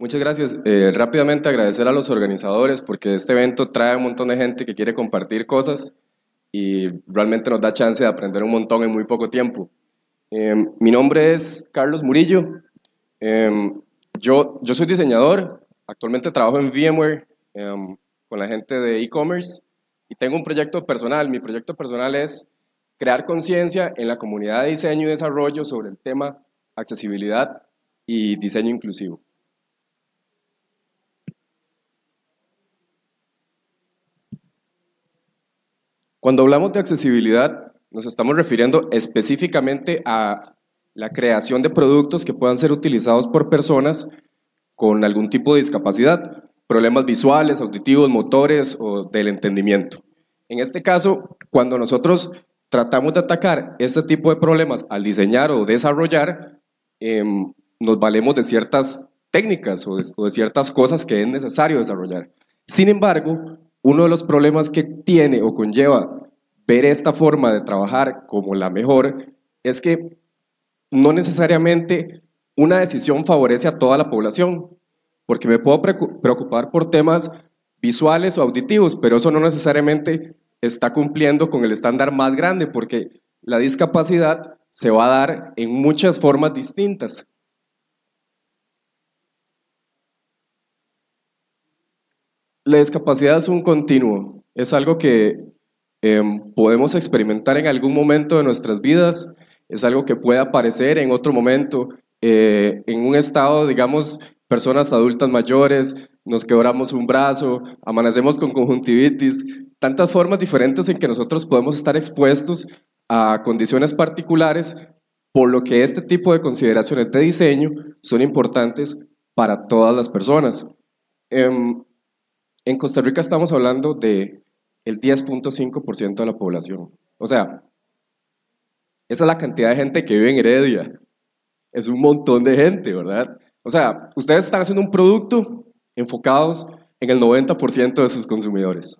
Muchas gracias. Eh, rápidamente agradecer a los organizadores porque este evento trae un montón de gente que quiere compartir cosas y realmente nos da chance de aprender un montón en muy poco tiempo. Eh, mi nombre es Carlos Murillo. Eh, yo, yo soy diseñador, actualmente trabajo en VMware em, con la gente de e-commerce y tengo un proyecto personal. Mi proyecto personal es crear conciencia en la comunidad de diseño y desarrollo sobre el tema accesibilidad y diseño inclusivo. Cuando hablamos de accesibilidad, nos estamos refiriendo específicamente a la creación de productos que puedan ser utilizados por personas con algún tipo de discapacidad, problemas visuales, auditivos, motores o del entendimiento. En este caso, cuando nosotros tratamos de atacar este tipo de problemas al diseñar o desarrollar, em, nos valemos de ciertas técnicas o de, o de ciertas cosas que es necesario desarrollar. Sin embargo, uno de los problemas que tiene o conlleva ver esta forma de trabajar como la mejor es que no necesariamente una decisión favorece a toda la población, porque me puedo preocupar por temas visuales o auditivos, pero eso no necesariamente está cumpliendo con el estándar más grande, porque la discapacidad se va a dar en muchas formas distintas. la discapacidad es un continuo, es algo que em, podemos experimentar en algún momento de nuestras vidas, es algo que puede aparecer en otro momento, eh, en un estado, digamos, personas adultas mayores, nos quebramos un brazo, amanecemos con conjuntivitis, tantas formas diferentes en que nosotros podemos estar expuestos a condiciones particulares, por lo que este tipo de consideraciones de diseño son importantes para todas las personas. Em, en Costa Rica estamos hablando de el 10.5% de la población. O sea, esa es la cantidad de gente que vive en Heredia. Es un montón de gente, ¿verdad? O sea, ustedes están haciendo un producto enfocados en el 90% de sus consumidores.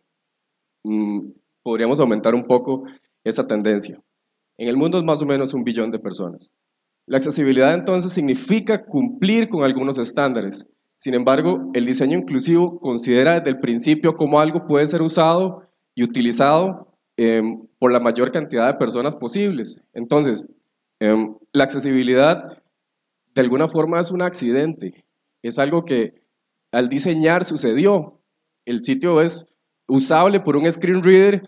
Mm, podríamos aumentar un poco esa tendencia. En el mundo es más o menos un billón de personas. La accesibilidad entonces significa cumplir con algunos estándares. Sin embargo, el diseño inclusivo considera desde el principio cómo algo puede ser usado y utilizado em, por la mayor cantidad de personas posibles. Entonces, em, la accesibilidad de alguna forma es un accidente, es algo que al diseñar sucedió. El sitio es usable por un screen reader,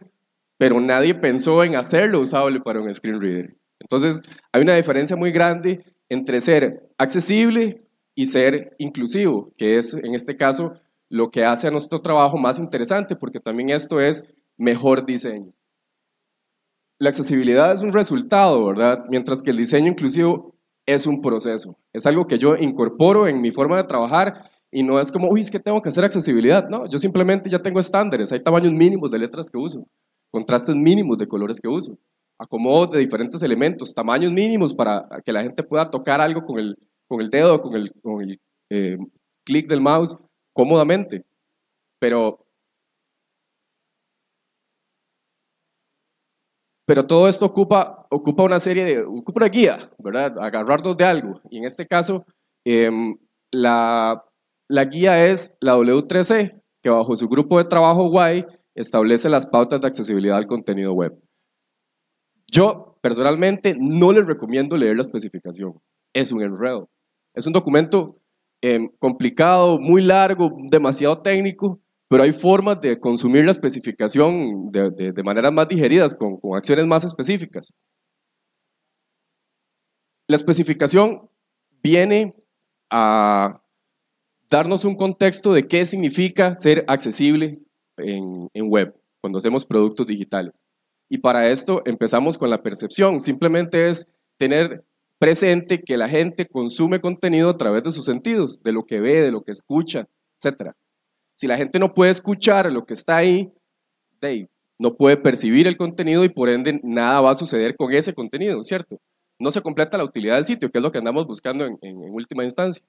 pero nadie pensó en hacerlo usable para un screen reader. Entonces, hay una diferencia muy grande entre ser accesible y ser inclusivo, que es en este caso lo que hace a nuestro trabajo más interesante, porque también esto es mejor diseño. La accesibilidad es un resultado, ¿verdad? Mientras que el diseño inclusivo es un proceso, es algo que yo incorporo en mi forma de trabajar y no es como, uy, es que tengo que hacer accesibilidad, no, yo simplemente ya tengo estándares, hay tamaños mínimos de letras que uso, contrastes mínimos de colores que uso, acomodo de diferentes elementos, tamaños mínimos para que la gente pueda tocar algo con el, con el dedo, con el, con eh, clic del mouse, cómodamente. Pero, pero todo esto ocupa, ocupa una serie de, ocupa una guía, ¿verdad? Agarrarnos de algo. Y en este caso, em, la, la guía es la W3C, que bajo su grupo de trabajo WAI establece las pautas de accesibilidad al contenido web. Yo personalmente no les recomiendo leer la especificación, es un enredo. Es un documento eh, complicado, muy largo, demasiado técnico, pero hay formas de consumir la especificación de, maneras más digeridas, con, acciones más específicas. La especificación viene a darnos un contexto de qué significa ser accesible en, en, web cuando hacemos productos digitales. Y para esto empezamos con la percepción. Simplemente es tener presente que la gente consume contenido a través de sus sentidos, de lo que ve, de lo que escucha, etc. Si la gente no puede escuchar lo que está ahí, no puede percibir el contenido y por ende nada va a suceder con ese contenido, ¿cierto? No se completa la utilidad del sitio, que es lo que andamos buscando en, última instancia.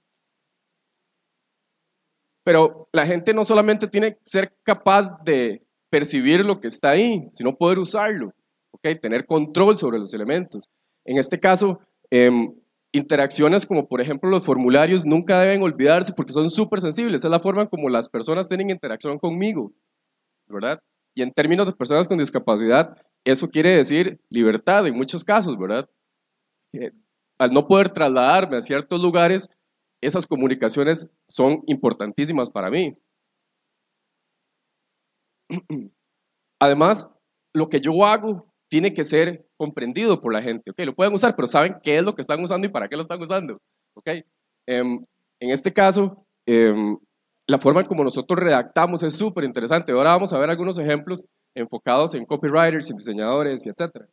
Pero la gente no solamente tiene que ser capaz de percibir lo que está ahí, sino poder usarlo, ¿ok? Tener control sobre los elementos. En este caso, Em, interacciones como por ejemplo los formularios nunca deben olvidarse porque son súper sensibles, es la forma como las personas tienen interacción conmigo, ¿verdad? Y en términos de personas con discapacidad, eso quiere decir libertad en muchos casos, ¿verdad? Eh, al no poder trasladarme a ciertos lugares, esas comunicaciones son importantísimas para mí. Además, lo que yo hago tiene que ser comprendido por la gente. Okay, lo pueden usar, pero saben qué es lo que están usando y para qué lo están usando. Okay. Em, en este caso, em, la forma en como nosotros redactamos es súper interesante. Ahora vamos a ver algunos ejemplos enfocados en copywriters, en diseñadores, etc.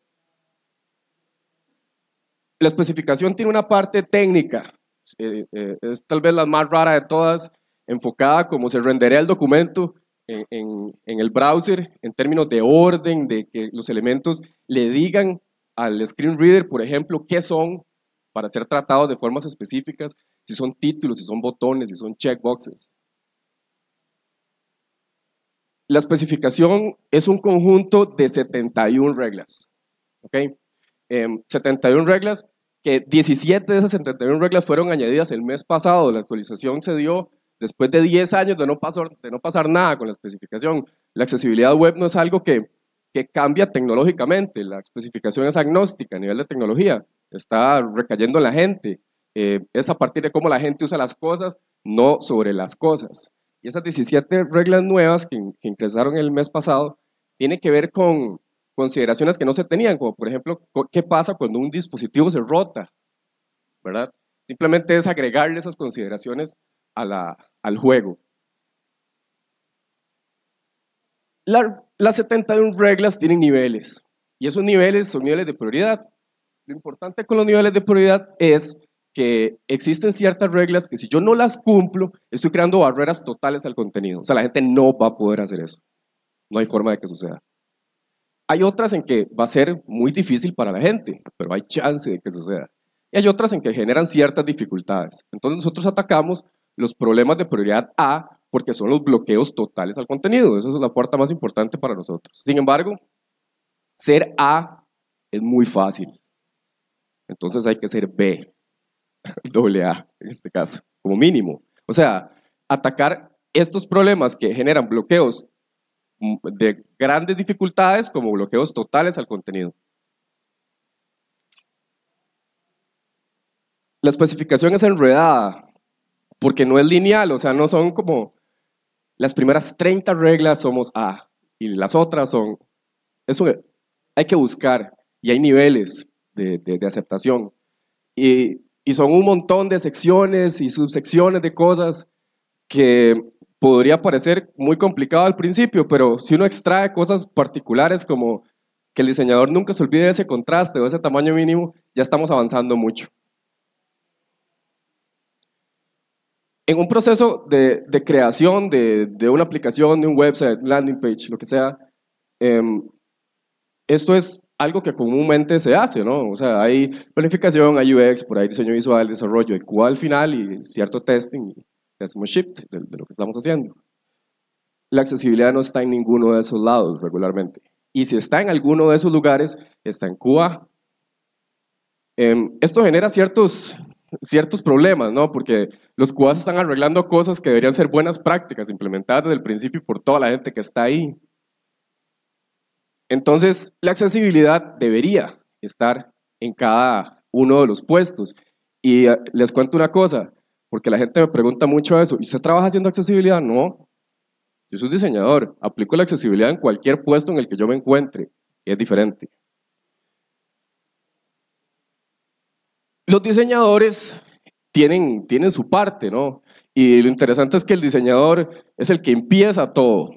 La especificación tiene una parte técnica, eh, eh, es tal vez la más rara de todas, enfocada como se rendería el documento en, el browser en términos de orden, de que los elementos le digan al screen reader, por ejemplo, qué son para ser tratados de formas específicas, si son títulos, si son botones, si son checkboxes. La especificación es un conjunto de 71 reglas. ¿okay? 71 em, reglas que 17 de esas 71 reglas fueron añadidas el mes pasado, la actualización se dio Después de 10 años de no, pasar, nada con la especificación, la accesibilidad web no es algo que, cambia tecnológicamente. La especificación es agnóstica a nivel de tecnología. Está recayendo en la gente. Eh, es a partir de cómo la gente usa las cosas, no sobre las cosas. Y esas 17 reglas nuevas que, ingresaron el mes pasado tienen que ver con consideraciones que no se tenían, como por ejemplo, qué pasa cuando un dispositivo se rota, Simplemente es agregarle esas consideraciones al juego. las 71 reglas tienen niveles y esos niveles son niveles de prioridad. Lo importante con los niveles de prioridad es que existen ciertas reglas que si yo no las cumplo, estoy creando barreras totales al contenido. O sea, la gente no va a poder hacer eso. No hay forma de que suceda. Hay otras en que va a ser muy difícil para la gente, pero hay chance de que suceda. Y hay otras en que generan ciertas dificultades. Entonces nosotros atacamos los problemas de prioridad A porque son los bloqueos totales al contenido. Esa es la puerta más importante para nosotros. Sin embargo, ser A es muy fácil. Entonces hay que ser B, doble A en este caso, como mínimo. O sea, atacar estos problemas que generan bloqueos mm, de grandes dificultades como bloqueos totales al contenido. La especificación es enredada, porque no es lineal, o sea, no son como las primeras 30 reglas somos A y las otras son... Eso hay que buscar y hay niveles de, de, de aceptación. Y, y son un montón de secciones y subsecciones de cosas que podría parecer muy complicado al principio, pero si uno extrae cosas particulares como que el diseñador nunca se olvide de ese contraste o ese tamaño mínimo, ya estamos avanzando mucho. en un proceso de, creación de, una aplicación, de un website, landing page, lo que sea, em, esto es algo que comúnmente se hace, ¿no? O sea, hay planificación, hay UX, por ahí diseño visual, desarrollo, el QA al final y cierto testing, y hacemos shift de, lo que estamos haciendo. La accesibilidad no está en ninguno de esos lados regularmente. Y si está en alguno de esos lugares, está en QA. Em, esto genera ciertos ciertos problemas, ¿no? Porque los cuadros están arreglando cosas que deberían ser buenas prácticas implementadas desde el principio por toda la gente que está ahí. Entonces, la accesibilidad debería estar en cada uno de los puestos. Y eh, les cuento una cosa, porque la gente me pregunta mucho eso, ¿y usted trabaja haciendo accesibilidad? No, yo soy diseñador, aplico la accesibilidad en cualquier puesto en el que yo me encuentre, es diferente. los diseñadores tienen, su parte, ¿no? Y lo interesante es que el diseñador es el que empieza todo.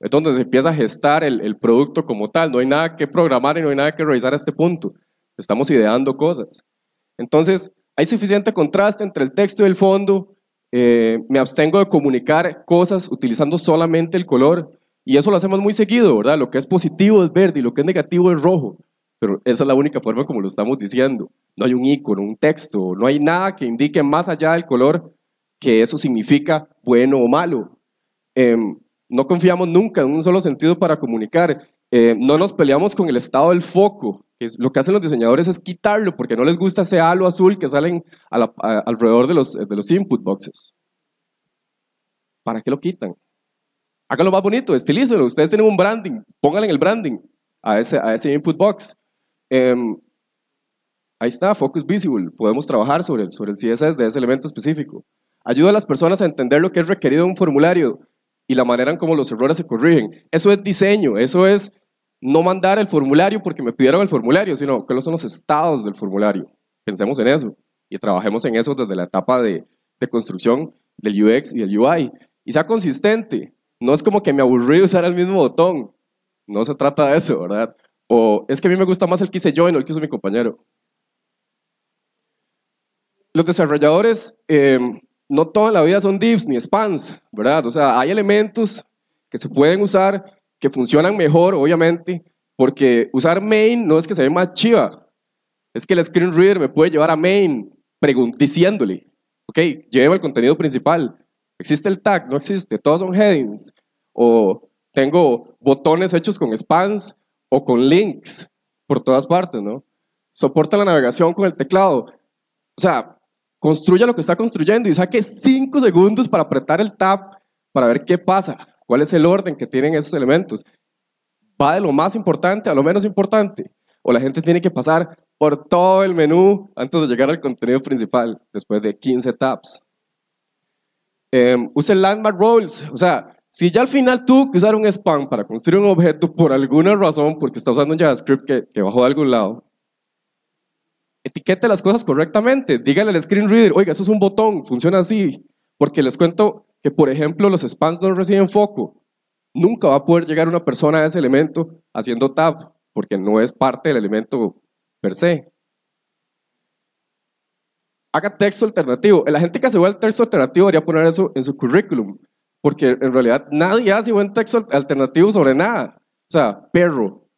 Es donde se empieza a gestar el, producto como tal. No hay nada que programar y no hay nada que realizar a este punto. Estamos ideando cosas. Entonces, hay suficiente contraste entre el texto y el fondo. Eh, me abstengo de comunicar cosas utilizando solamente el color. Y eso lo hacemos muy seguido, ¿verdad? Lo que es positivo es verde y lo que es negativo es rojo. Pero esa es la única forma como lo estamos diciendo. No hay un icono, un texto, no hay nada que indique más allá del color que eso significa bueno o malo. Em, no confiamos nunca en un solo sentido para comunicar. Em, no nos peleamos con el estado del foco. lo que hacen los diseñadores es quitarlo porque no les gusta ese halo azul que salen alrededor de los, input boxes. ¿Para qué lo quitan? Háganlo más bonito, estilícenlo. Ustedes tienen un branding, pónganle el branding a ese input box. Em, ahí está, Focus Visible. Podemos trabajar sobre, sobre el CSS de ese elemento específico. Ayuda a las personas a entender lo que es requerido en un formulario y la manera en cómo los errores se corrigen. Eso es diseño, eso es no mandar el formulario porque me pidieron el formulario, sino cuáles son los estados del formulario. Pensemos en eso y trabajemos en eso desde la etapa de, de construcción del UX y del UI. Y sea consistente. No es como que me aburrí de usar el mismo botón. No se trata de eso, ¿verdad? O es que a mí me gusta más el que hice yo y no el que hizo mi compañero. Los desarrolladores, em, no toda la vida son divs ni spans, ¿verdad? O sea, hay elementos que se pueden usar, que funcionan mejor, obviamente, porque usar main no es que se ve más chiva, es que el screen reader me puede llevar a main diciéndole, ok, lleva el contenido principal, existe el tag, no existe, todos son headings, o tengo botones hechos con spans, o con links por todas partes, ¿no? Soporta la navegación con el teclado. O sea, construya lo que está construyendo y saque cinco segundos para apretar el tab para ver qué pasa, cuál es el orden que tienen esos elementos. Va de lo más importante a lo menos importante. O la gente tiene que pasar por todo el menú antes de llegar al contenido principal, después de 15 tabs. Em, Use landmark roles, o sea, si ya al final tuvo que usar un spam para construir un objeto por alguna razón, porque está usando un JavaScript que, que bajó de algún lado, etiquete las cosas correctamente. Dígale al screen reader, oiga, eso es un botón, funciona así. Porque les cuento que, por ejemplo, los spams no reciben foco. Nunca va a poder llegar una persona a ese elemento haciendo tab, porque no es parte del elemento per se. Haga texto alternativo. La gente que se va al texto alternativo debería poner eso en su currículum porque en realidad nadie hace buen texto alternativo sobre nada. O sea, perro.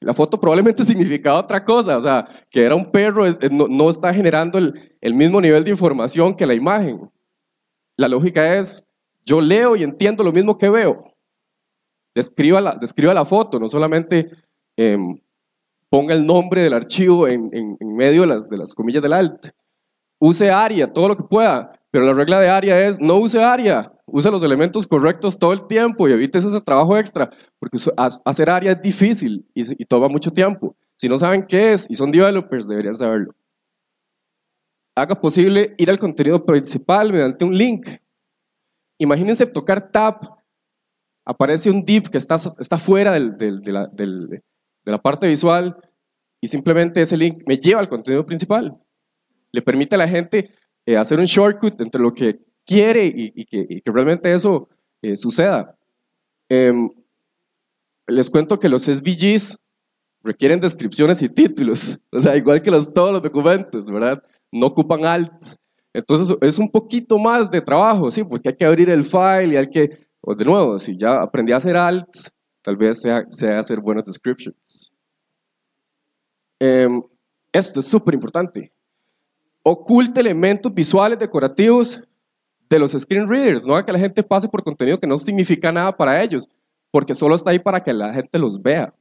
La foto probablemente significaba otra cosa, o sea, que era un perro, eh, no, está generando el, mismo nivel de información que la imagen. La lógica es, yo leo y entiendo lo mismo que veo. Describa la, describa la foto, no solamente em, ponga el nombre del archivo en, medio de las, de las comillas del alt. Use área, todo lo que pueda. Pero la regla de área es no use área, use los elementos correctos todo el tiempo y evites ese trabajo extra, porque hacer área es difícil y, toma mucho tiempo. Si no saben qué es y son developers, deberían saberlo. Haga posible ir al contenido principal mediante un link. Imagínense tocar tap, aparece un div que está, está fuera de, la, de la parte visual y simplemente ese link me lleva al contenido principal. Le permite a la gente eh, hacer un shortcut entre lo que quiere y, que, realmente eso eh, suceda. Em, les cuento que los SVGs requieren descripciones y títulos, o sea, igual que todos los documentos, ¿verdad? No ocupan alt, Entonces es un poquito más de trabajo, sí, porque hay que abrir el file y hay que, o de nuevo, si ya aprendí a hacer alt, tal vez sea, sea hacer buenas descriptions. Em, esto es súper importante oculta elementos visuales decorativos de los screen readers. No haga que la gente pase por contenido que no significa nada para ellos, porque solo está ahí para que la gente los vea.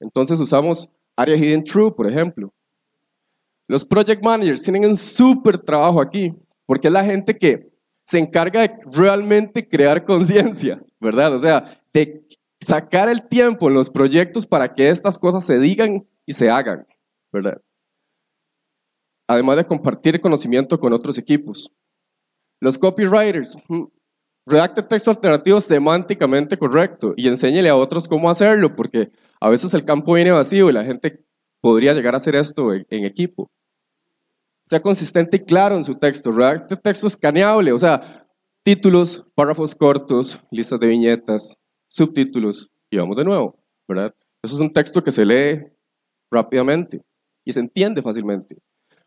Entonces usamos Area Hidden True, por ejemplo. Los project managers tienen un súper trabajo aquí, porque es la gente que se encarga de realmente crear conciencia, ¿verdad? O sea, de sacar el tiempo en los proyectos para que estas cosas se digan y se hagan, ¿verdad? además de compartir conocimiento con otros equipos. Los copywriters, redacte texto alternativo semánticamente correcto y enséñele a otros cómo hacerlo, porque a veces el campo viene vacío y la gente podría llegar a hacer esto en, equipo. Sea consistente y claro en su texto, redacte texto escaneable, o sea, títulos, párrafos cortos, listas de viñetas, subtítulos, y vamos de nuevo, ¿verdad? Eso es un texto que se lee rápidamente y se entiende fácilmente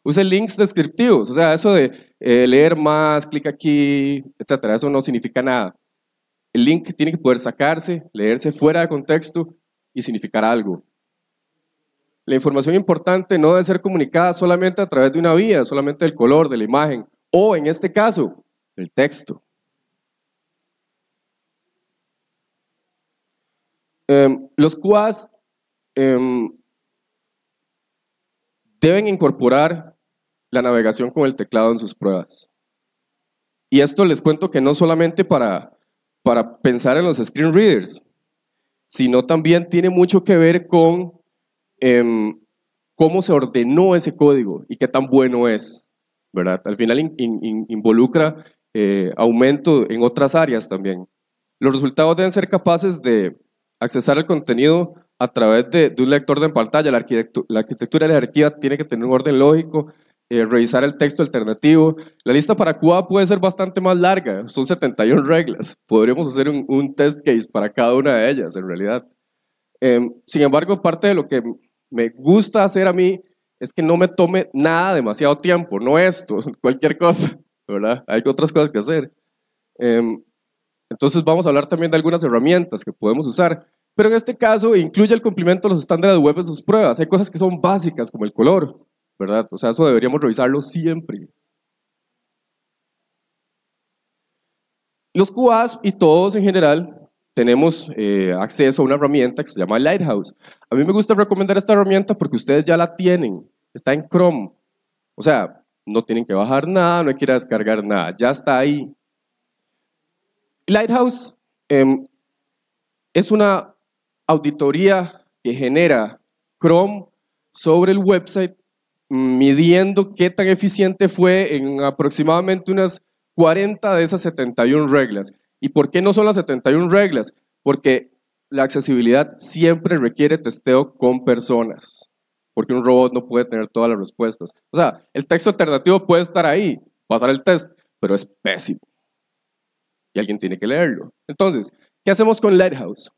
use links descriptivos. O sea, eso de eh, leer más, clic aquí, etcétera, eso no significa nada. El link tiene que poder sacarse, leerse fuera de contexto y significar algo. La información importante no debe ser comunicada solamente a través de una vía, solamente del color, de la imagen, o en este caso, el texto. Em, los QAs em, deben incorporar la navegación con el teclado en sus pruebas. Y esto les cuento que no solamente para, para pensar en los screen readers, sino también tiene mucho que ver con em, cómo se ordenó ese código y qué tan bueno es. ¿verdad? Al final involucra eh, aumento en otras áreas también. Los resultados deben ser capaces de accesar el contenido a través de, de un lector de pantalla. La, arquitectura, la de la arquitectura tiene que tener un orden lógico, eh, revisar el texto alternativo. La lista para Cuba puede ser bastante más larga, son 71 reglas. Podríamos hacer un, test case para cada una de ellas, en realidad. Em, sin embargo, parte de lo que me gusta hacer a mí es que no me tome nada demasiado tiempo, no esto, cualquier cosa, ¿verdad? Hay otras cosas que hacer. Em, entonces vamos a hablar también de algunas herramientas que podemos usar. Pero en este caso incluye el cumplimiento de los estándares web de sus pruebas. Hay cosas que son básicas, como el color, ¿verdad? O sea, eso deberíamos revisarlo siempre. Los QAs y todos en general tenemos eh, acceso a una herramienta que se llama Lighthouse. A mí me gusta recomendar esta herramienta porque ustedes ya la tienen, está en Chrome. O sea, no tienen que bajar nada, no hay que ir a descargar nada, ya está ahí. Lighthouse em, es una auditoría que genera Chrome sobre el website midiendo qué tan eficiente fue en aproximadamente unas 40 de esas 71 reglas. ¿Y por qué no son las 71 reglas? Porque la accesibilidad siempre requiere testeo con personas, porque un robot no puede tener todas las respuestas. O sea, el texto alternativo puede estar ahí, pasar el test, pero es pésimo. Y alguien tiene que leerlo. Entonces, ¿qué hacemos con Lighthouse?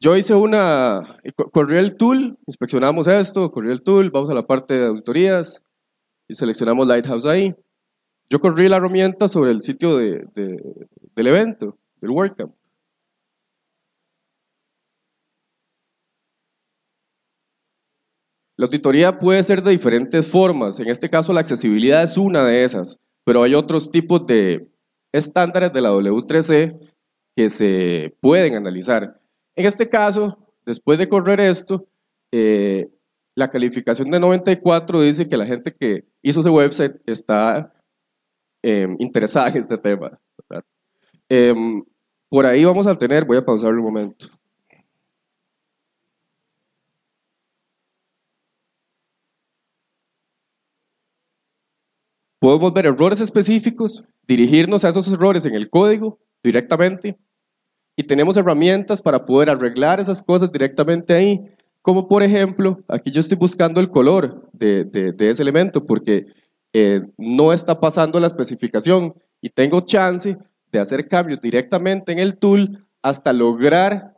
Yo hice una, corrí el tool, inspeccionamos esto, corrí el tool, vamos a la parte de auditorías y seleccionamos Lighthouse ahí. Yo corrí la herramienta sobre el sitio del evento, del WordCamp. La auditoría puede ser de diferentes formas, en este caso la accesibilidad es una de esas, pero hay otros tipos de estándares de la W3C que se pueden analizar. En este caso, después de correr esto, eh, la calificación de 94 dice que la gente que hizo ese website está em, interesada en este tema. Em, por ahí vamos a tener, voy a pausar un momento. Podemos ver errores específicos, dirigirnos a esos errores en el código directamente y tenemos herramientas para poder arreglar esas cosas directamente ahí. Como por ejemplo, aquí yo estoy buscando el color de, ese elemento porque eh, no está pasando la especificación y tengo chance de hacer cambios directamente en el tool hasta lograr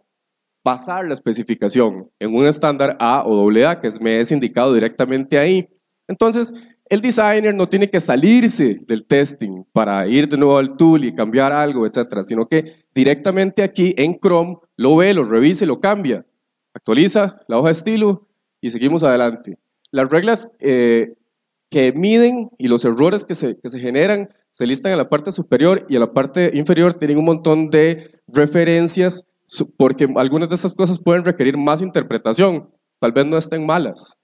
pasar la especificación en un estándar A o AA que me es indicado directamente ahí. Entonces, el designer no tiene que salirse del testing para ir de nuevo al tool y cambiar algo, etcétera, sino que directamente aquí en Chrome lo ve, lo revisa y lo cambia, actualiza la hoja de estilo y seguimos adelante. Las reglas eh, que miden y los errores que se, que se generan se listan en la parte superior y en la parte inferior tienen un montón de referencias porque algunas de estas cosas pueden requerir más interpretación, tal vez no estén malas,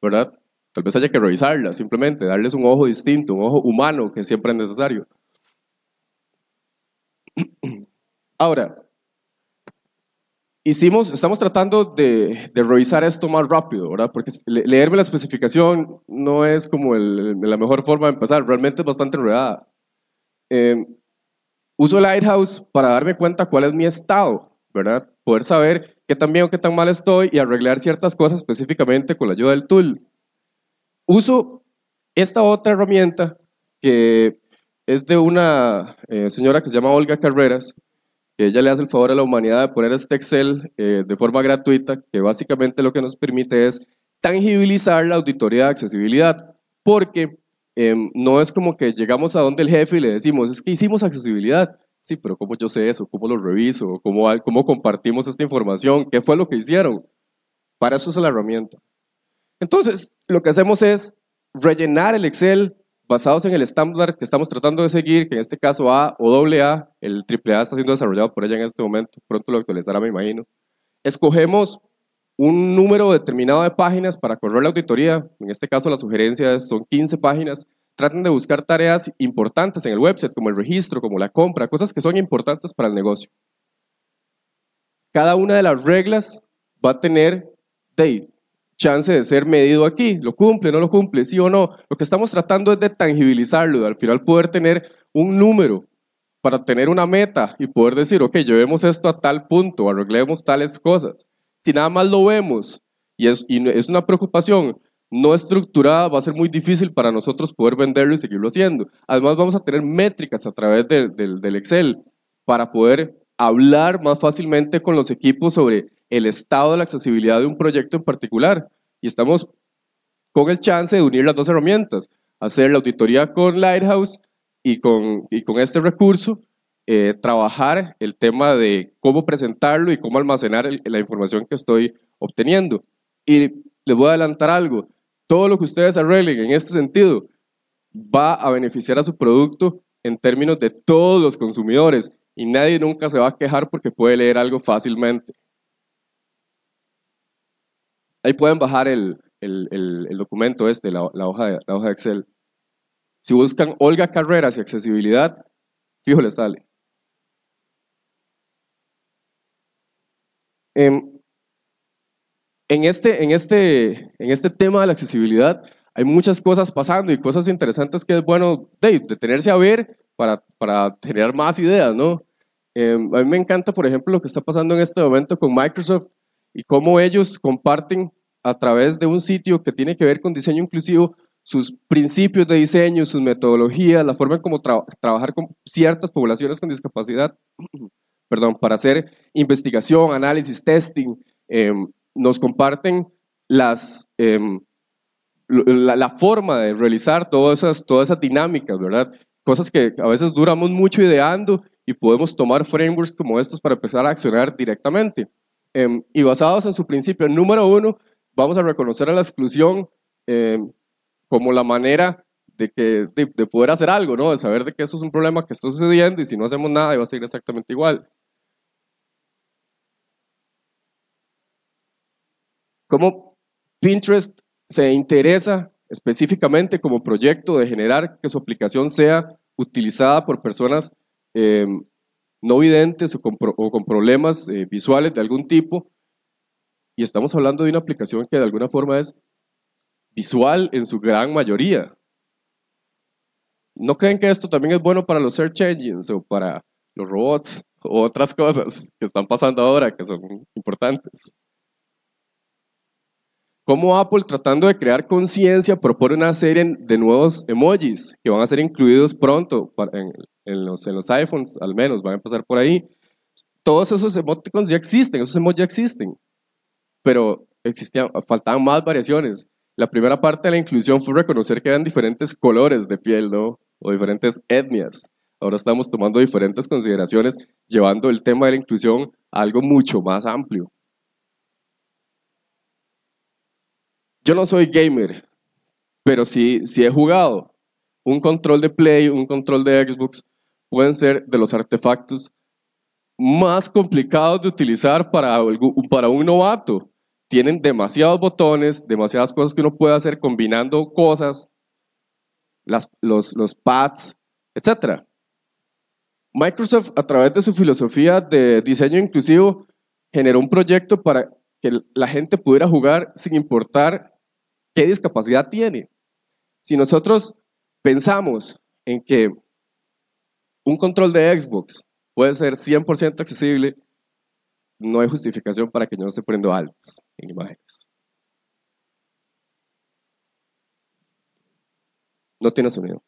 ¿verdad? Tal vez haya que revisarla, simplemente darles un ojo distinto, un ojo humano que siempre es necesario. Ahora, hicimos, estamos tratando de, revisar esto más rápido, ¿verdad? Porque leerme la especificación no es como la mejor forma de empezar, realmente es bastante enredada. Eh, uso Lighthouse para darme cuenta cuál es mi estado, ¿verdad? Poder saber qué tan bien o qué tan mal estoy y arreglar ciertas cosas específicamente con la ayuda del tool. Uso esta otra herramienta que es de una eh, señora que se llama Olga Carreras, que ella le hace el favor a la humanidad de poner este Excel eh, de forma gratuita, que básicamente lo que nos permite es tangibilizar la auditoría de accesibilidad, porque em, no es como que llegamos a donde el jefe y le decimos, es que hicimos accesibilidad. Sí, pero ¿cómo yo sé eso? ¿Cómo lo reviso? ¿Cómo, cómo compartimos esta información? ¿Qué fue lo que hicieron? Para eso es la herramienta. Entonces, lo que hacemos es rellenar el Excel basados en el estándar que estamos tratando de seguir, que en este caso A o AA, el AAA está siendo desarrollado por ella en este momento, pronto lo actualizará me imagino. Escogemos un número determinado de páginas para correr la auditoría, en este caso las sugerencias son 15 páginas, traten de buscar tareas importantes en el website, como el registro, como la compra, cosas que son importantes para el negocio. Cada una de las reglas va a tener date, chance de ser medido aquí. ¿Lo cumple, no lo cumple, sí o no? Lo que estamos tratando es de tangibilizarlo, al final poder tener un número para tener una meta y poder decir, ok, llevemos esto a tal punto, arreglemos tales cosas. Si nada más lo vemos y es, una preocupación no estructurada, va a ser muy difícil para nosotros poder venderlo y seguirlo haciendo. Además, vamos a tener métricas a través del Excel para poder hablar más fácilmente con los equipos sobre el estado de la accesibilidad de un proyecto en particular. Y estamos con el chance de unir las dos herramientas, hacer la auditoría con Lighthouse y con, y con este recurso, eh, trabajar el tema de cómo presentarlo y cómo almacenar la información que estoy obteniendo. Y les voy a adelantar algo, todo lo que ustedes arreglen en este sentido va a beneficiar a su producto en términos de todos los consumidores y nadie nunca se va a quejar porque puede leer algo fácilmente. Ahí pueden bajar el, documento este, la, hoja de, la hoja Excel. Si buscan Olga Carreras y accesibilidad, fijo les sale. Em, en, este, en, este, en este tema de la accesibilidad hay muchas cosas pasando y cosas interesantes que es bueno de, detenerse a ver para, para generar más ideas, ¿no? Em, a mí me encanta, por ejemplo, lo que está pasando en este momento con Microsoft y cómo ellos comparten a través de un sitio que tiene que ver con diseño inclusivo sus principios de diseño, sus metodologías, la forma en cómo trabajar con ciertas poblaciones con discapacidad, perdón, para hacer investigación, análisis, testing. Em, nos comparten em, la, forma de realizar todas esas, todas esas dinámicas, ¿verdad? Cosas que a veces duramos mucho ideando y podemos tomar frameworks como estos para empezar a accionar directamente. Em, y basados en su principio número uno, vamos a reconocer a la exclusión em, como la manera de, que, poder hacer algo, ¿no? de saber de que eso es un problema que está sucediendo y si no hacemos nada, va a seguir exactamente igual. ¿Cómo Pinterest se interesa específicamente como proyecto de generar que su aplicación sea utilizada por personas em, no videntes o con, problemas eh, visuales de algún tipo. Y estamos hablando de una aplicación que de alguna forma es visual en su gran mayoría. ¿No creen que esto también es bueno para los search engines o para los robots o otras cosas que están pasando ahora que son importantes? ¿Cómo Apple tratando de crear conciencia propone una serie de nuevos emojis que van a ser incluidos pronto para en, en los, los iPhones al menos, van a pasar por ahí. Todos esos emoticons ya existen, esos emojis ya existen, pero existían, faltaban más variaciones. La primera parte de la inclusión fue reconocer que eran diferentes colores de piel, ¿no? O diferentes etnias. Ahora estamos tomando diferentes consideraciones, llevando el tema de la inclusión a algo mucho más amplio. Yo no soy gamer, pero sí, sí he jugado un control de Play, un control de Xbox, pueden ser de los artefactos más complicados de utilizar para, para un novato. Tienen demasiados botones, demasiadas cosas que uno puede hacer combinando cosas, los, los pads, etc. Microsoft, a través de su filosofía de diseño inclusivo, generó un proyecto para que la gente pudiera jugar sin importar qué discapacidad tiene. Si nosotros pensamos en que un control de Xbox puede ser 100% accesible, no hay justificación para que yo no esté poniendo altos en imágenes. No tiene sonido.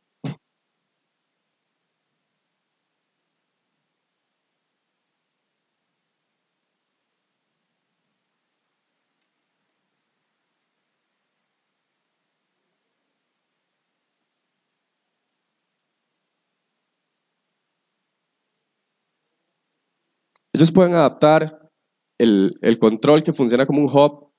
Ellos pueden adaptar el, control que funciona como un hub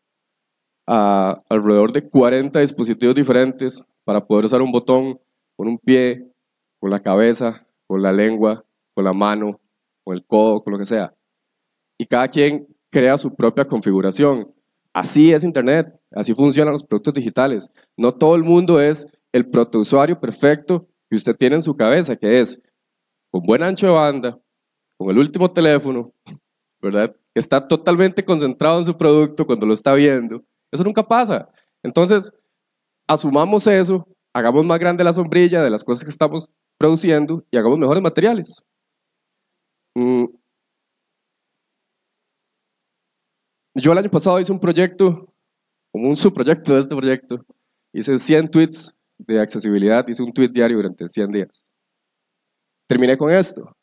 a alrededor de 40 dispositivos diferentes para poder usar un botón con un pie, con la cabeza, con la lengua, con la mano, con el codo, con lo que sea. Y cada quien crea su propia configuración. Así es Internet, así funcionan los productos digitales. No todo el mundo es el protousuario perfecto que usted tiene en su cabeza, que es con buen ancho de banda, con el último teléfono, ¿verdad? Está totalmente concentrado en su producto cuando lo está viendo. Eso nunca pasa. Entonces, asumamos eso, hagamos más grande la sombrilla de las cosas que estamos produciendo y hagamos mejores materiales. Mm. Yo el año pasado hice un proyecto, como un subproyecto de este proyecto, hice 100 tweets de accesibilidad, hice un tweet diario durante 100 días. Terminé con esto.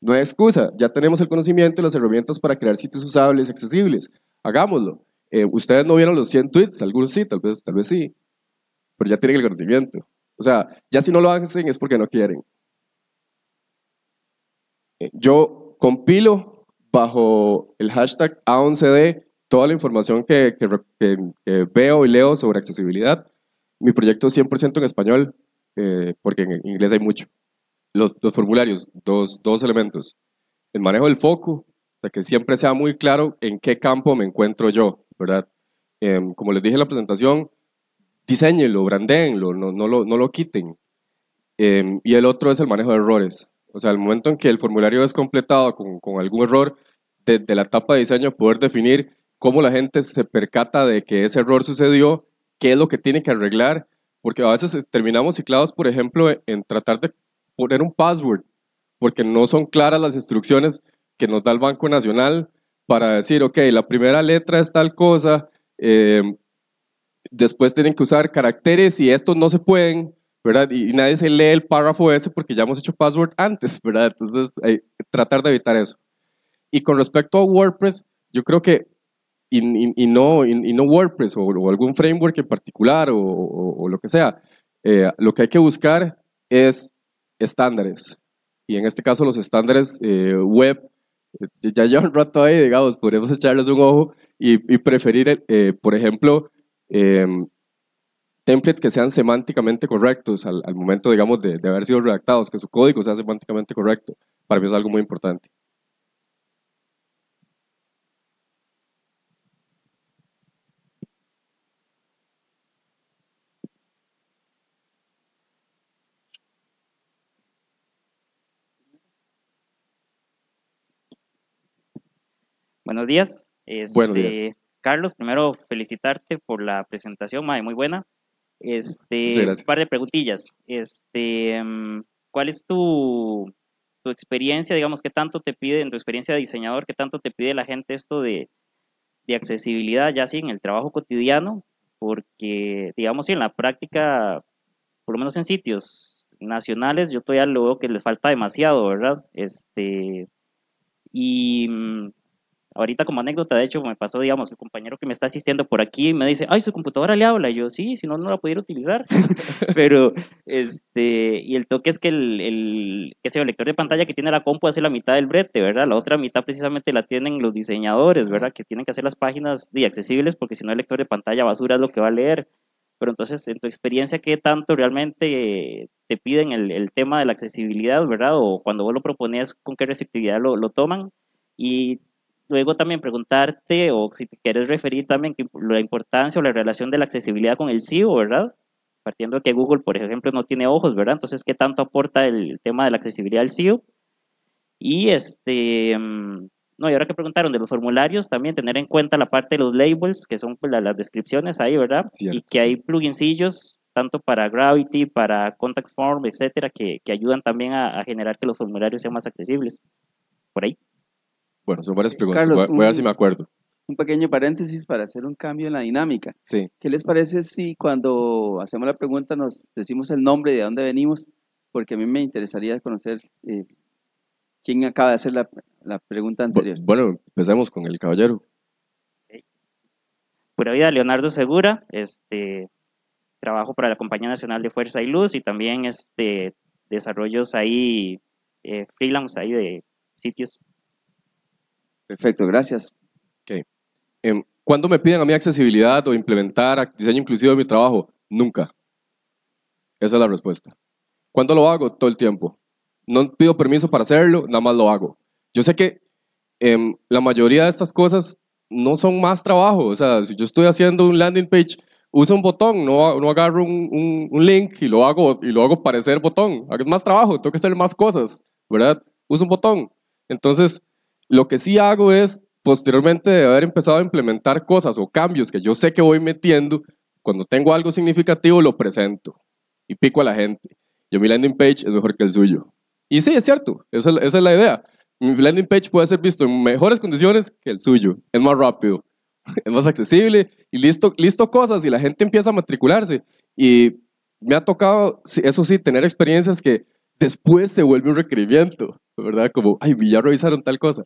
No hay excusa, ya tenemos el conocimiento y las herramientas para crear sitios usables y accesibles. Hagámoslo. Eh, ustedes no vieron los 100 tweets, algunos sí, tal vez, tal vez sí, pero ya tienen el conocimiento. O sea, ya si no lo hacen es porque no quieren. Eh, yo compilo bajo el hashtag A11D toda la información que, veo y leo sobre accesibilidad. Mi proyecto es 100% en español, eh, porque en inglés hay mucho los, formularios, dos, dos, elementos. El manejo del foco, o sea, que siempre sea muy claro en qué campo me encuentro yo, ¿verdad? Em, como les dije en la presentación, diseñenlo, brandéenlo, no, no, lo, no lo quiten. Em, y el otro es el manejo de errores. O sea, el momento en que el formulario es completado con, algún error, desde la etapa de diseño poder definir cómo la gente se percata de que ese error sucedió, qué es lo que tiene que arreglar, porque a veces terminamos ciclados, por ejemplo, en tratar de poner un password, porque no son claras las instrucciones que nos da el Banco Nacional para decir, ok, la primera letra es tal cosa, eh, después tienen que usar caracteres y estos no se pueden, ¿verdad? Y, nadie se lee el párrafo ese porque ya hemos hecho password antes, ¿verdad? Entonces, tratar de evitar eso. Y con respecto a WordPress, yo creo que, y, no, WordPress o, algún framework en particular o, lo que sea, eh, lo que hay que buscar es estándares. Y en este caso los estándares eh, web, eh, ya llevan un rato ahí, digamos, podríamos echarles un ojo y, preferir, eh, por ejemplo, em, templates que sean semánticamente correctos al, momento, digamos, de, haber sido redactados, que su código sea semánticamente correcto. Para mí es algo muy importante. Buenos días. Buenos días. Este, Carlos, primero felicitarte por la presentación, muy buena. Este, un par de preguntillas. Este, ¿Cuál es tu, experiencia, digamos, qué tanto te pide, en tu experiencia de diseñador, qué tanto te pide la gente esto de, accesibilidad, ya así en el trabajo cotidiano? Porque, digamos, sí, en la práctica, por lo menos en sitios nacionales, yo todavía lo veo que les falta demasiado, ¿verdad? Este, y Ahorita como anécdota, de hecho, me pasó, digamos, el compañero que me está asistiendo por aquí me dice, ay, su computadora le habla. yo, sí, si no, no la pudiera utilizar. Pero, este, y el toque es que el, el, el lector de pantalla que tiene la compu hace la mitad del brete, ¿verdad? La otra mitad precisamente la tienen los diseñadores, ¿verdad? Que tienen que hacer las páginas de accesibles porque si no el lector de pantalla basura es lo que va a leer. Pero entonces, en tu experiencia, ¿qué tanto realmente te piden el, tema de la accesibilidad, ¿verdad? O cuando vos lo proponías ¿con qué receptividad lo, lo toman? Y luego también preguntarte, o si te quieres referir también que la importancia o la relación de la accesibilidad con el SEO, ¿verdad? Partiendo de que Google, por ejemplo, no tiene ojos, ¿verdad? Entonces, ¿qué tanto aporta el tema de la accesibilidad al SEO? Y este, mm, no, y ahora que preguntaron de los formularios, también tener en cuenta la parte de los labels, que son pues, las descripciones ahí, ¿verdad? Y que hay plugincillos tanto para Gravity, para Contact Form, etcétera, que, ayudan también a generar que los formularios sean más accesibles. Por ahí. Bueno, son varias preguntas. voy, a, ver si me acuerdo. Un pequeño paréntesis para hacer un cambio en la dinámica. Sí. ¿Qué les parece si cuando hacemos la pregunta nos decimos el nombre de dónde venimos? Porque a mí me interesaría conocer eh, quién acaba de hacer la, la pregunta anterior. bueno, empecemos con el caballero. Pura vida, Leonardo Segura. Este, trabajo para la Compañía Nacional de Fuerza y Luz y también este, desarrollos ahí, eh, freelance ahí de sitios. Perfecto, gracias. Em, ¿Cuándo me piden a mí accesibilidad o implementar diseño inclusivo en mi trabajo? Nunca. Esa es la respuesta. ¿Cuándo lo hago? Todo el tiempo. No pido permiso para hacerlo, nada más lo hago. Yo sé que em, la mayoría de estas cosas no son más trabajo. O sea, si yo estoy haciendo un landing page, uso un botón, no, no agarro un, un, link y lo hago y lo hago parecer botón. Es más trabajo, tengo que hacer más cosas, ¿verdad? Uso un botón. Entonces, lo que sí hago es, posteriormente de haber empezado a implementar cosas o cambios que yo sé que voy metiendo, cuando tengo algo significativo lo presento y pico a la gente. Yo mi landing page es mejor que el suyo. Y sí, es cierto, esa, es la idea. Mi landing page puede ser visto en mejores condiciones que el suyo. Es más rápido, es más accesible y listo, listo cosas y la gente empieza a matricularse. Y me ha tocado, eso sí, tener experiencias que después se vuelve un requerimiento, ¿verdad? Como, ay, ya revisaron tal cosa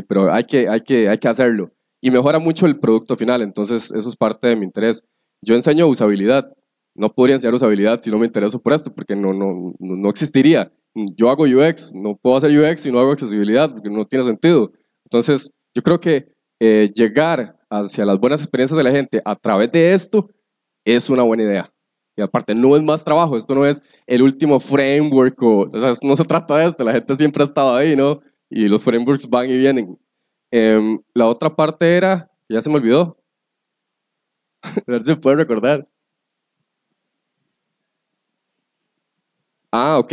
pero hay que, hay, que, hay que hacerlo. Y mejora mucho el producto final, entonces eso es parte de mi interés. Yo enseño usabilidad. No podría enseñar usabilidad si no me intereso por esto, porque no, no, no existiría. Yo hago UX, no puedo hacer UX si no hago accesibilidad, porque no tiene sentido. Entonces, yo creo que eh, llegar hacia las buenas experiencias de la gente a través de esto es una buena idea. Y aparte, no es más trabajo, esto no es el último framework, o, no se trata de esto, la gente siempre ha estado ahí, ¿no? y los frameworks van y vienen. Em, la otra parte era, ya se me olvidó, a ver si me recordar. Ah, ok.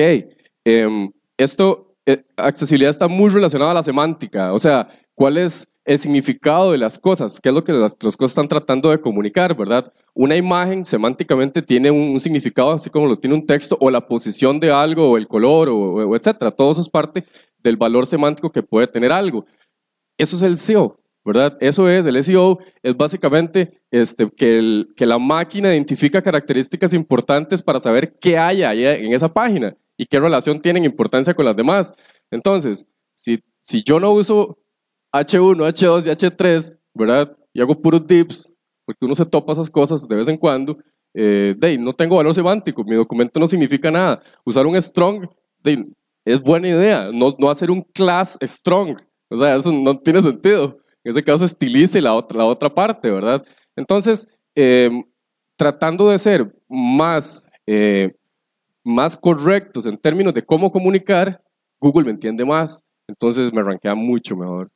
Em, esto, eh, accesibilidad está muy relacionada a la semántica, o sea, ¿cuál es el significado de las cosas, qué es lo que las, cosas están tratando de comunicar, ¿verdad? Una imagen semánticamente tiene un, significado, así como lo tiene un texto, o la posición de algo, o el color, o, etcétera. Todo eso es parte del valor semántico que puede tener algo. Eso es el SEO, ¿verdad? Eso es, el SEO es básicamente este, que, que la máquina identifica características importantes para saber qué hay ahí en esa página y qué relación tienen importancia con las demás. Entonces, si, si yo no uso H1, H2 y H3, ¿verdad? Y hago puros dips, porque uno se topa esas cosas de vez en cuando. Eh, de, no tengo valor semántico, mi documento no significa nada. Usar un strong de, es buena idea, no, no hacer un class strong, o sea, eso no tiene sentido. En ese caso estilice la otra, otra parte, ¿verdad? Entonces, em, tratando de ser más, eh, más correctos en términos de cómo comunicar, Google me entiende más, entonces me rankea mucho mejor.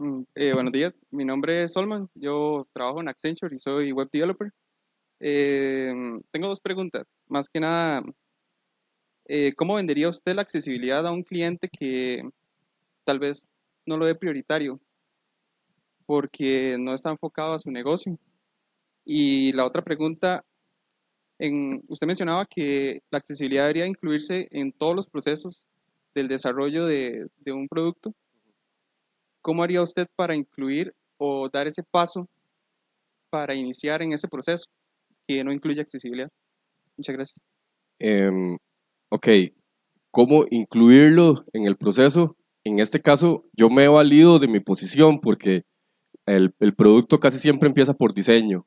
Mm, eh, buenos días, mi nombre es Solman, yo trabajo en Accenture y soy web developer. Eh, tengo dos preguntas. Más que nada, eh, ¿cómo vendería usted la accesibilidad a un cliente que tal vez no lo dé prioritario porque no está enfocado a su negocio? Y la otra pregunta, usted mencionaba que la accesibilidad debería incluirse en todos los procesos del desarrollo de un producto ¿Cómo haría usted para incluir o dar ese paso para iniciar en ese proceso que no incluye accesibilidad? Muchas gracias. Em, ok, ¿cómo incluirlo en el proceso? En este caso, yo me he valido de mi posición porque el, producto casi siempre empieza por diseño.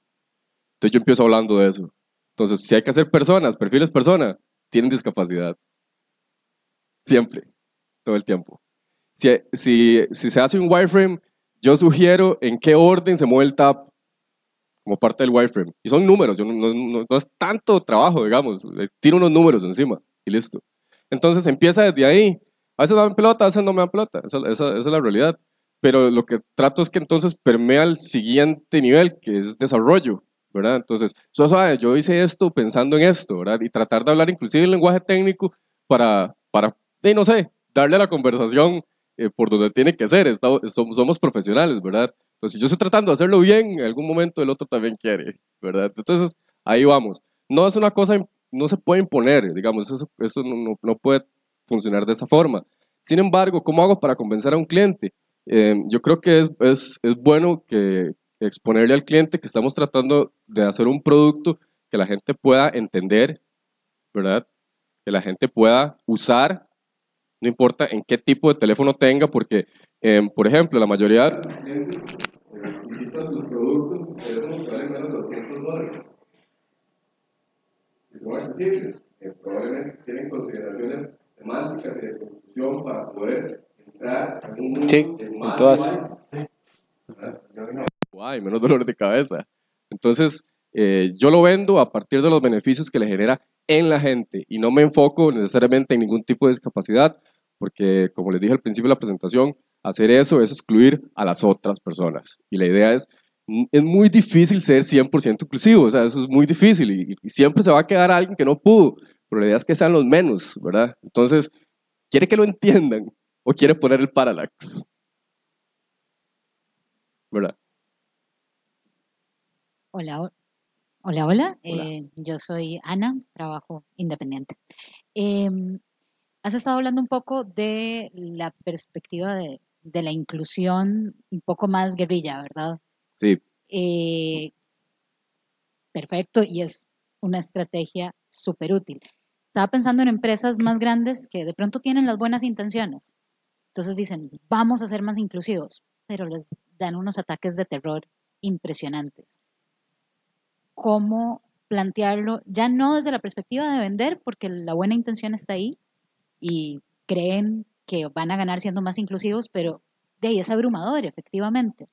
Entonces yo empiezo hablando de eso. Entonces, si hay que hacer personas, perfiles personas, tienen discapacidad. Siempre, todo el tiempo. Si, se hace un wireframe, yo sugiero en qué orden se mueve el tab como parte del wireframe. Y son números, no, es tanto trabajo, digamos. Tiro unos números encima y listo. Entonces empieza desde ahí. A veces me dan pelota, a veces no me dan pelota. Esa, es la realidad. Pero lo que trato es que entonces permea al siguiente nivel, que es desarrollo, ¿verdad? Entonces, ah, yo hice esto pensando en esto, ¿verdad? Y tratar de hablar inclusive en lenguaje técnico para, para no sé, darle a la conversación eh, por donde tiene que ser. Estamos, somos profesionales, ¿verdad? Entonces, si yo estoy tratando de hacerlo bien, en algún momento el otro también quiere, ¿verdad? Entonces, ahí vamos. No es una cosa, no se puede imponer, digamos, eso, eso no, puede funcionar de esa forma. Sin embargo, ¿cómo hago para convencer a un cliente? Eh, yo creo que es, es bueno que exponerle al cliente que estamos tratando de hacer un producto que la gente pueda entender, ¿verdad? Que la gente pueda usar no importa en qué tipo de teléfono tenga, porque, eh, por ejemplo, la mayoría de los clientes visitan sus productos, teléfonos que valen menos de 200 dólares, y son accesibles, eh, probablemente tienen consideraciones temáticas de construcción para poder entrar en un mundo sí, de más todas. Guay, menos dolor de cabeza. Entonces, eh, yo lo vendo a partir de los beneficios que le genera en la gente y no me enfoco necesariamente en ningún tipo de discapacidad porque como les dije al principio de la presentación, hacer eso es excluir a las otras personas. Y la idea es, mm, es muy difícil ser 100% inclusivo, o sea, eso es muy difícil y, siempre se va a quedar alguien que no pudo, pero la idea es que sean los menos, ¿verdad? Entonces, ¿quiere que lo entiendan o quiere poner el parallax? ¿Verdad? Hola, hola, hola. Eh, yo soy Ana, trabajo independiente. Em, Has estado hablando un poco de la perspectiva de, la inclusión un poco más guerrilla, ¿verdad? Sí. Eh, perfecto, y es una estrategia súper útil. Estaba pensando en empresas más grandes que de pronto tienen las buenas intenciones. Entonces dicen, vamos a ser más inclusivos, pero les dan unos ataques de terror impresionantes. ¿Cómo plantearlo? Ya no desde la perspectiva de vender, porque la buena intención está ahí, y creen que van a ganar siendo más inclusivos, pero de ahí es abrumador, efectivamente.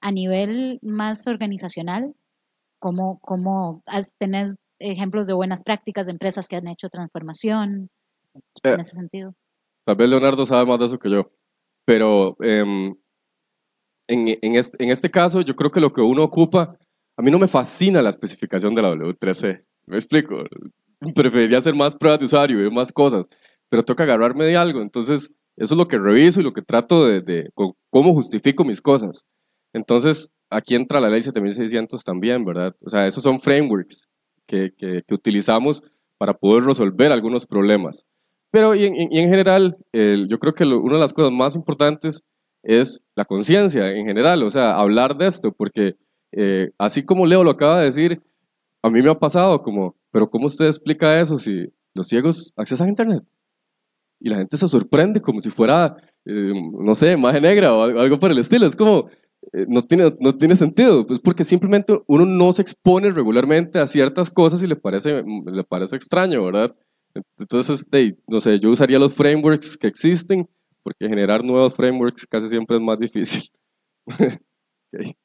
A nivel más organizacional, ¿cómo, cómo has, tenés ejemplos de buenas prácticas de empresas que han hecho transformación en eh, ese sentido? Tal vez Leonardo sabe más de eso que yo, pero em, en, en, este, en este caso yo creo que lo que uno ocupa, a mí no me fascina la especificación de la W3C, me explico, preferiría hacer más pruebas de usuario y más cosas pero toca agarrarme de algo. Entonces, eso es lo que reviso y lo que trato de, cómo justifico mis cosas. Entonces, aquí entra la ley 7600 también, ¿verdad? O sea, esos son frameworks que, que, utilizamos para poder resolver algunos problemas. Pero y en, general, yo creo que una de las cosas más importantes es la conciencia en general, o sea, hablar de esto, porque eh, así como Leo lo acaba de decir, a mí me ha pasado como, pero ¿cómo usted explica eso si los ciegos accesan a Internet? y la gente se sorprende como si fuera, eh, no sé, magia negra o algo por el estilo. Es como, eh, no, tiene, no tiene sentido, pues porque simplemente uno no se expone regularmente a ciertas cosas y le parece, mm, le parece extraño, ¿verdad? Entonces, no sé, yo usaría los frameworks que existen, porque generar nuevos frameworks casi siempre es más difícil. okay.